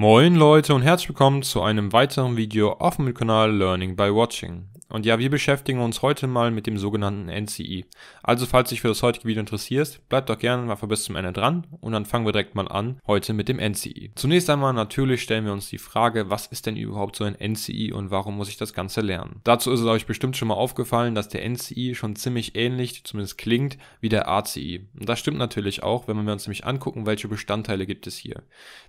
Moin Leute und herzlich willkommen zu einem weiteren Video auf dem Kanal Learning by Watching. Und ja, wir beschäftigen uns heute mal mit dem sogenannten NCI. E. Also falls du dich für das heutige Video interessierst, bleib doch gerne mal bis zum Ende dran und dann fangen wir direkt mal an, heute mit dem NCI. E. Zunächst einmal natürlich stellen wir uns die Frage, was ist denn überhaupt so ein NCI e und warum muss ich das Ganze lernen? Dazu ist es euch bestimmt schon mal aufgefallen, dass der NCI schon ziemlich ähnlich, zumindest klingt, wie der ACI. Und das stimmt natürlich auch, wenn wir uns nämlich angucken, welche Bestandteile gibt es hier.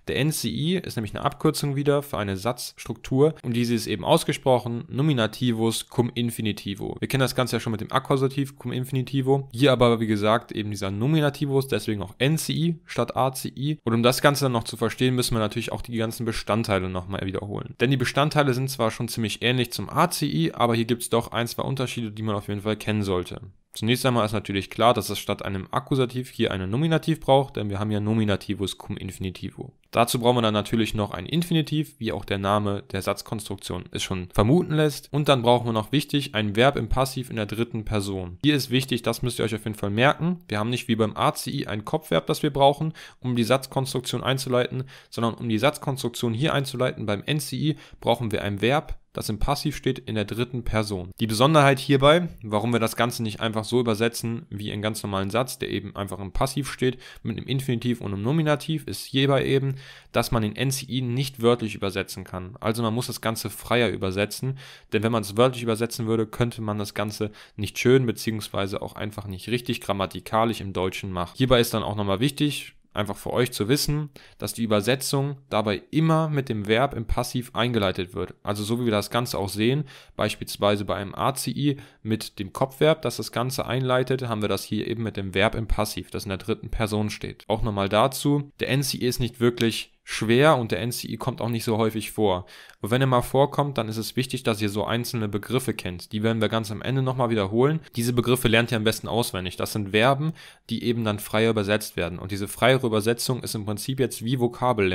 Der NCI ist nämlich eine Abkürzung wieder für eine Satzstruktur, und diese ist eben ausgesprochen, Nominativus, cum infinitivo. Wir kennen das Ganze ja schon mit dem Akkusativ cum infinitivo. Hier aber, wie gesagt, eben dieser Nominativus, deswegen auch NCI statt ACI. Und um das Ganze dann noch zu verstehen, müssen wir natürlich auch die ganzen Bestandteile nochmal wiederholen. Denn die Bestandteile sind zwar schon ziemlich ähnlich zum ACI, aber hier gibt es doch ein, zwei Unterschiede, die man auf jeden Fall kennen sollte. Zunächst einmal ist natürlich klar, dass es statt einem Akkusativ hier einen Nominativ braucht, denn wir haben ja Nominativus cum infinitivo. Dazu brauchen wir dann natürlich noch ein Infinitiv, wie auch der Name der Satzkonstruktion es schon vermuten lässt. Und dann brauchen wir noch wichtig ein Verb im Passiv in der dritten Person. Hier ist wichtig, das müsst ihr euch auf jeden Fall merken. Wir haben nicht wie beim ACI ein Kopfverb, das wir brauchen, um die Satzkonstruktion einzuleiten, sondern um die Satzkonstruktion hier einzuleiten beim NCI brauchen wir ein Verb das im Passiv steht, in der dritten Person. Die Besonderheit hierbei, warum wir das Ganze nicht einfach so übersetzen wie einen ganz normalen Satz, der eben einfach im Passiv steht, mit einem Infinitiv und einem Nominativ, ist hierbei eben, dass man den NCI nicht wörtlich übersetzen kann. Also man muss das Ganze freier übersetzen, denn wenn man es wörtlich übersetzen würde, könnte man das Ganze nicht schön bzw. auch einfach nicht richtig grammatikalisch im Deutschen machen. Hierbei ist dann auch nochmal wichtig, einfach für euch zu wissen, dass die Übersetzung dabei immer mit dem Verb im Passiv eingeleitet wird. Also so wie wir das Ganze auch sehen, beispielsweise bei einem ACI mit dem Kopfverb, das das Ganze einleitet, haben wir das hier eben mit dem Verb im Passiv, das in der dritten Person steht. Auch nochmal dazu, der NCI ist nicht wirklich schwer und der NCI kommt auch nicht so häufig vor. Und wenn er mal vorkommt, dann ist es wichtig, dass ihr so einzelne Begriffe kennt. Die werden wir ganz am Ende nochmal wiederholen. Diese Begriffe lernt ihr am besten auswendig. Das sind Verben, die eben dann frei übersetzt werden. Und diese freiere Übersetzung ist im Prinzip jetzt wie Vokabel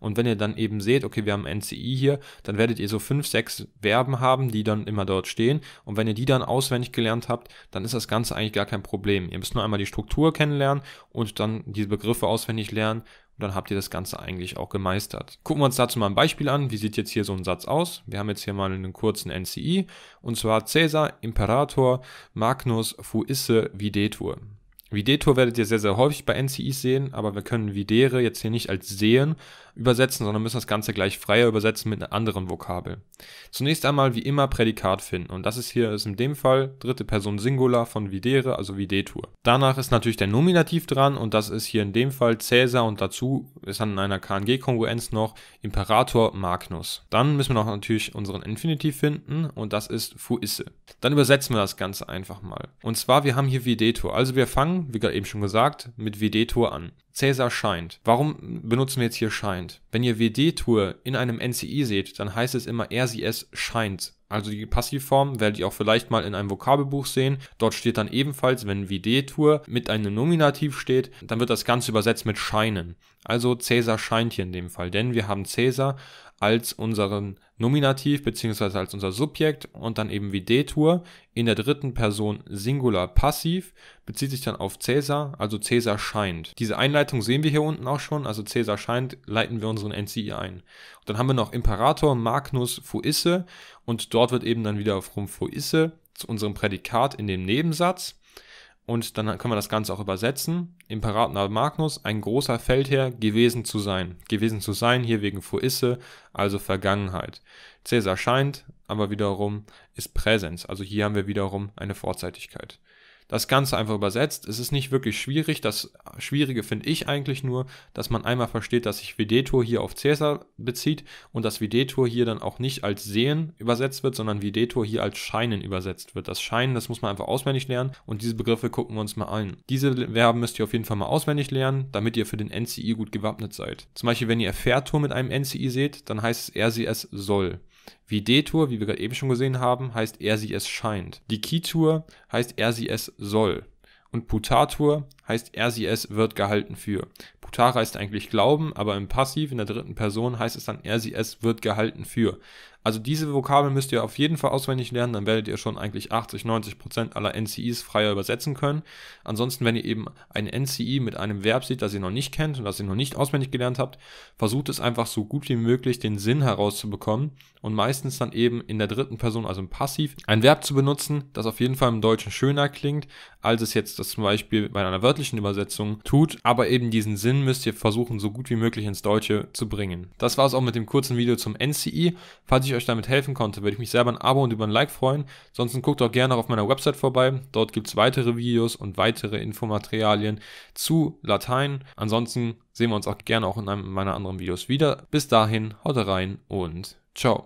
Und wenn ihr dann eben seht, okay, wir haben NCI hier, dann werdet ihr so fünf, sechs Verben haben, die dann immer dort stehen. Und wenn ihr die dann auswendig gelernt habt, dann ist das Ganze eigentlich gar kein Problem. Ihr müsst nur einmal die Struktur kennenlernen und dann diese Begriffe auswendig lernen und dann habt ihr das Ganze eigentlich auch gemeistert. Gucken wir uns dazu mal ein Beispiel an. Wie sieht jetzt hier so ein Satz aus? Wir haben jetzt hier mal einen kurzen NCI. Und zwar Caesar, Imperator, Magnus, fuisse videtur. Videtor werdet ihr sehr, sehr häufig bei NCIs sehen, aber wir können Videre jetzt hier nicht als sehen übersetzen, sondern müssen das Ganze gleich freier übersetzen mit einer anderen Vokabel. Zunächst einmal wie immer Prädikat finden und das ist hier ist in dem Fall dritte Person Singular von Videre, also Videtur. Danach ist natürlich der Nominativ dran und das ist hier in dem Fall Cäsar und dazu ist dann in einer KNG-Kongruenz noch Imperator Magnus. Dann müssen wir noch natürlich unseren Infinitiv finden und das ist Fuisse. Dann übersetzen wir das Ganze einfach mal. Und zwar, wir haben hier Videtur, also wir fangen wie gerade eben schon gesagt, mit WD-Tour an. Cäsar scheint. Warum benutzen wir jetzt hier scheint? Wenn ihr WD-Tour in einem NCI seht, dann heißt es immer er, sie, es scheint. Also die Passivform werdet ihr auch vielleicht mal in einem Vokabelbuch sehen. Dort steht dann ebenfalls, wenn WD-Tour mit einem Nominativ steht, dann wird das Ganze übersetzt mit scheinen. Also Cäsar scheint hier in dem Fall, denn wir haben Cäsar als unseren Nominativ bzw. als unser Subjekt und dann eben wie Detour In der dritten Person Singular Passiv bezieht sich dann auf Cäsar, also Cäsar scheint. Diese Einleitung sehen wir hier unten auch schon, also Cäsar scheint, leiten wir unseren NCI ein. Und dann haben wir noch Imperator Magnus Fuisse und dort wird eben dann wieder auf vom Fuisse zu unserem Prädikat in dem Nebensatz und dann können wir das Ganze auch übersetzen. Imperator Magnus, ein großer Feldherr, gewesen zu sein. Gewesen zu sein, hier wegen Fuisse, also Vergangenheit. Cäsar scheint, aber wiederum ist Präsenz. Also hier haben wir wiederum eine Vorzeitigkeit. Das Ganze einfach übersetzt. Es ist nicht wirklich schwierig. Das Schwierige finde ich eigentlich nur, dass man einmal versteht, dass sich Videtur hier auf Cäsar bezieht und dass Videtur hier dann auch nicht als Sehen übersetzt wird, sondern Videtur hier als Scheinen übersetzt wird. Das Scheinen, das muss man einfach auswendig lernen und diese Begriffe gucken wir uns mal an. Diese Verben müsst ihr auf jeden Fall mal auswendig lernen, damit ihr für den NCI gut gewappnet seid. Zum Beispiel, wenn ihr Erfährtur mit einem NCI seht, dann heißt es RCS soll. Wie Detour, wie wir gerade eben schon gesehen haben, heißt er sie es scheint. Die ki heißt er sie es soll. Und Putatur heißt er sie es wird gehalten für. Putara heißt eigentlich glauben, aber im Passiv, in der dritten Person, heißt es dann er sie es wird gehalten für. Also diese Vokabel müsst ihr auf jeden Fall auswendig lernen, dann werdet ihr schon eigentlich 80, 90 Prozent aller NCEs freier übersetzen können. Ansonsten, wenn ihr eben ein NCE mit einem Verb seht, das ihr noch nicht kennt und das ihr noch nicht auswendig gelernt habt, versucht es einfach so gut wie möglich den Sinn herauszubekommen und meistens dann eben in der dritten Person, also im Passiv, ein Verb zu benutzen, das auf jeden Fall im Deutschen schöner klingt, als es jetzt das zum Beispiel bei einer wörtlichen Übersetzung tut. Aber eben diesen Sinn müsst ihr versuchen, so gut wie möglich ins Deutsche zu bringen. Das war es auch mit dem kurzen Video zum NCE. Falls ich ich euch damit helfen konnte, würde ich mich selber ein Abo und über ein Like freuen. Ansonsten guckt auch gerne auf meiner Website vorbei. Dort gibt es weitere Videos und weitere Infomaterialien zu Latein. Ansonsten sehen wir uns auch gerne auch in einem meiner anderen Videos wieder. Bis dahin, haut rein und ciao.